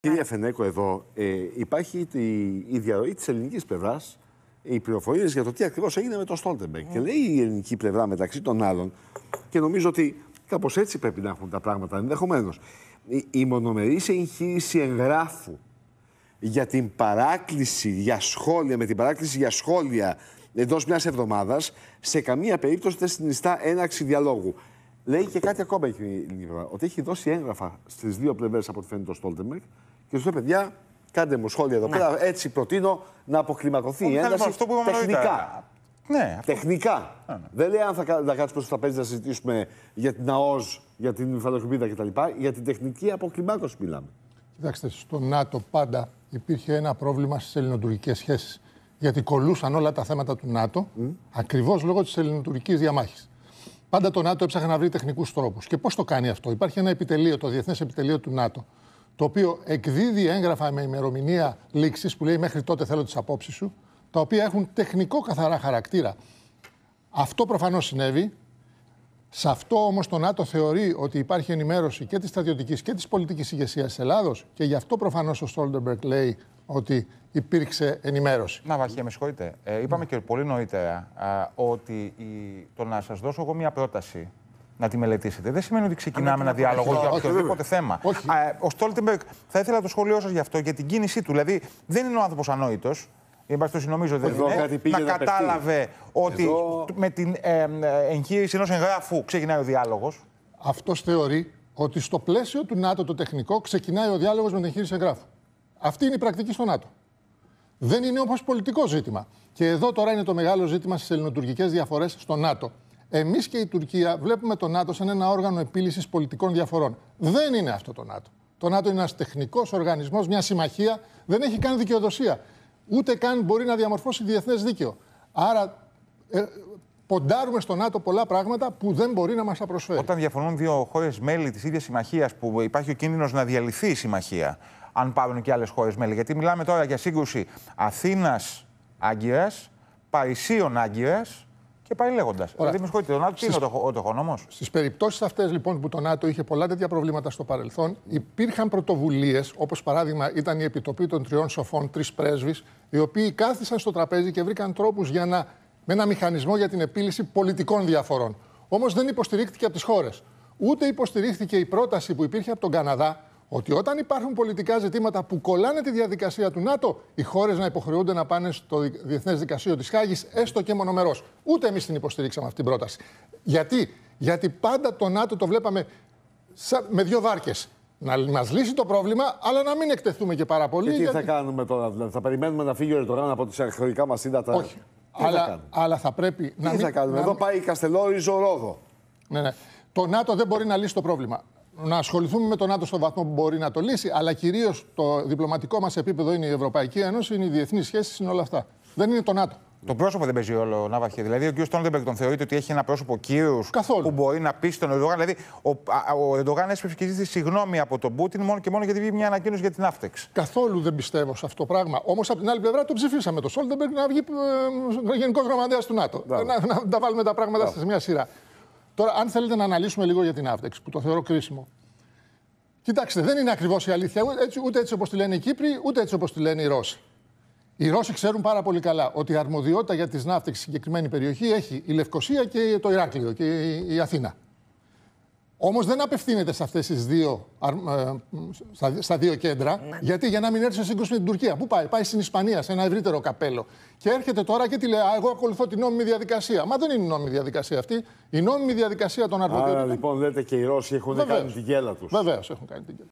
Κύριε Φενέκο, εδώ ε, υπάρχει η διαρροή της ελληνικής πλευράς, οι πληροφορίες για το τι ακριβώς έγινε με τον Στόλτεμπεργκ. Και λέει η ελληνική πλευρά μεταξύ των άλλων, και νομίζω ότι κάπως έτσι πρέπει να έχουν τα πράγματα ενδεχομένως. Η, η μονομερής εγχείρηση εγγράφου για την παράκληση για σχόλια, με την παράκληση για σχόλια εντός μιας εβδομάδας, σε καμία περίπτωση δεν συνιστά έναξη διαλόγου. Λέει και κάτι ακόμα η ελληνική ότι έχει δώσει έγγραφα στις δύο πλευρές από ό,τι φαίνεται το Στόλτεμπεργκ και του λέω, παιδιά, κάντε μου σχόλια εδώ ναι. πέρα. Έτσι προτείνω να αποκλιμακωθεί η ένταση αυτό που είπαμε τεχνικά. Ναι, τεχνικά. Ναι, ναι. Δεν λέει αν θα, θα κάτσουμε στο τραπέζι να συζητήσουμε για την ΑΟΣ, για την Ιφαλοκρηπίδα κτλ. Για την τεχνική αποκλιμάκωση μιλάμε. Κοιτάξτε, στο ΝΑΤΟ πάντα υπήρχε ένα πρόβλημα στις ελληνοτουρκικές σχέσεις. Γιατί κολούσαν όλα τα θέματα του ΝΑΤΟ mm. ακριβώς λόγω της ελληνοτουρκικής διαμάχης. Πάντα το ΝΑΤΟ έψαχνε να βρει τεχνικούς τρόπους. Και πώς το κάνει αυτό, Υπάρχει ένα επιτελείο, το Διεθνές Επιτελείο του ΝΑΤΟ, το οποίο εκδίδει έγγραφα με ημερομηνία λήξης που λέει μέχρι τότε θέλω τις απόψεις σου, τα οποία έχουν τεχνικό καθαρά χαρακτήρα. Αυτό προφανώς συνέβη. Σε αυτό όμως το ΝΑΤΟ θεωρεί ότι υπάρχει ενημέρωση και της στρατιωτικής και της πολιτικής ηγεσίας της Ελλάδος και γι' αυτό προφανώς ο Στόλτεμπεργκ λέει ότι υπήρξε ενημέρωση. Να, Βαχία, με συγχωρείτε. Ε, είπαμε ναι. και πολύ νωρίτερα ότι η, το να σας δώσω εγώ μία πρόταση να τη μελετήσετε. Δεν σημαίνει ότι ξεκινάμε ένα διάλογο για οποιοδήποτε θέμα. Ε, ο Στόλτεμπεργκ, θα ήθελα το σχόλιο σας για αυτό, για την κίνησή του. Δηλαδή, δεν είναι ο άνθρωπος ανόητος. Εν πάση νομίζω δεν είναι. Να κατάλαβε ότι με την ε, ε, εγχείρηση ενός εγγράφου ξεκινάει ο διάλογος. Αυτός θεωρεί ότι στο πλαίσιο του ΝΑΤΟ το τεχνικό ξεκινάει ο διάλογος με την εγχείρηση εγγράφου. Αυτή είναι η πρακτική στο ΝΑΤΟ. Δεν είναι όμως πολιτικό ζήτημα. Και εδώ τώρα είναι το μεγάλο ζήτημα στις ελληνοτουρκικές διαφορές στο ΝΑΤΟ. Εμείς και η Τουρκία βλέπουμε το ΝΑΤΟ σαν ένα όργανο επίλυσης πολιτικών διαφορών. Δεν είναι αυτό το ΝΑΤΟ. Το ΝΑΤΟ είναι ένας τεχνικός οργανισμός, μια συμμαχία. Δεν έχει καν δικαιοδοσία. Ούτε καν μπορεί να διαμορφώσει διεθνές δίκαιο. Άρα ε, ποντάρουμε στο ΝΑΤΟ πολλά πράγματα που δεν μπορεί να μας τα προσφέρει. Όταν διαφωνούν δύο χώρες μέλη της ίδιας συμμαχίας, που υπάρχει ο κίνδυνος να διαλυθεί η συμμαχία, αν πάρουν και άλλες χώρες μέλη. Γιατί μιλάμε τώρα για σύγκρουση Αθήνα-Άγκυρα, Παρισίων-Άγκυρα και πάει λέγοντας. Δηλαδή, με συγχωρείτε, τον ΝΑΤΟ Τι είναι ο τοχονόμος. Στις περιπτώσεις αυτές λοιπόν που το ΝΑΤΟ είχε πολλά τέτοια προβλήματα στο παρελθόν, υπήρχαν πρωτοβουλίες, όπως παράδειγμα ήταν η επιτροπή των τριών σοφών, τρεις πρέσβεις, οι οποίοι κάθισαν στο τραπέζι και βρήκαν τρόπους για να. με ένα μηχανισμό για την επίλυση πολιτικών διαφορών. Όμως δεν υποστηρίχθηκε από τις χώρες. Ούτε υποστηρίχθηκε η πρόταση που υπήρχε από τον Καναδά ότι όταν υπάρχουν πολιτικά ζητήματα που κολλάνε τη διαδικασία του ΝΑΤΟ, οι χώρες να υποχρεούνται να πάνε στο Διεθνέ Δικαστήριο της Χάγης, έστω και μονομερός. Ούτε εμείς την υποστηρίξαμε αυτή την πρόταση. Γιατί, Γιατί πάντα το ΝΑΤΟ το βλέπαμε με δύο βάρκες. Να μας λύσει το πρόβλημα, αλλά να μην εκτεθούμε και πάρα πολύ. Και τι θα κάνουμε τώρα, δηλαδή, θα περιμένουμε να φύγει ο Ερντογάν από τις αρχαιολογικά μας σύντατα. Όχι. αλλά, θα πρέπει να. Τι εδώ πάει η Καστελόριζο Ρόδο. Ναι, ναι. Το ΝΑΤΟ δεν μπορεί να λύσει το πρόβλημα να ασχοληθούμε με τον ΝΑΤΟ στον βαθμό που μπορεί να το λύσει, αλλά κυρίως το διπλωματικό μας επίπεδο είναι η Ευρωπαϊκή Ένωση, είναι οι διεθνείς σχέσεις, είναι όλα αυτά. Δεν είναι το ΝΑΤΟ. Το πρόσωπο δεν παίζει όλο, Ναύαρχε. Δηλαδή, ο κ. Στόντερμπεργκ τον θεωρείται ότι έχει ένα πρόσωπο κύριο που μπορεί να πει στον Ερντογάν. Δηλαδή, ο, ο Ερντογάν έσπευσε και ζήτησε συγγνώμη από τον Πούτιν μόνο και μόνο γιατί βγήκε μια ανακοίνωση για την άφτεξη. Καθόλου δεν πιστεύω σε αυτό το πράγμα. Όμως, από την άλλη πλευρά, το ψηφίσαμε το Στόντερμπεργκ να βγει ε, γενικός γραμματέας του ΝΑΤΟ. Να, να, να, τα βάλουμε τα πράγματα σε μια σειρά. Τώρα, αν θέλετε να αναλύσουμε λίγο για την Αύτεξ, που το θεωρώ κρίσιμο. Κοιτάξτε, δεν είναι ακριβώς η αλήθεια έτσι, ούτε έτσι όπως τη λένε οι Κύπροι, ούτε έτσι όπως τη λένε οι Ρώσοι. Οι Ρώσοι ξέρουν πάρα πολύ καλά ότι η αρμοδιότητα για τη ναύτες στη συγκεκριμένη περιοχή έχει η Λευκοσία και το Ηράκλειο και η Αθήνα. Όμως δεν απευθύνεται σε αυτές τις δύο, ε, στα δύο κέντρα. Ναι. Γιατί για να μην έρθει σε σύγκρουση με την Τουρκία. Πού πάει, πάει στην Ισπανία, σε ένα ευρύτερο καπέλο. Και έρχεται τώρα και τη λέει: Εγώ ακολουθώ την νόμιμη διαδικασία. Μα δεν είναι η νόμιμη διαδικασία αυτή. Η νόμιμη διαδικασία των αρμοδιών. Άρα λοιπόν λέτε και οι Ρώσοι έχουν κάνει την γέλα τους. Βεβαίως έχουν κάνει την γέλα.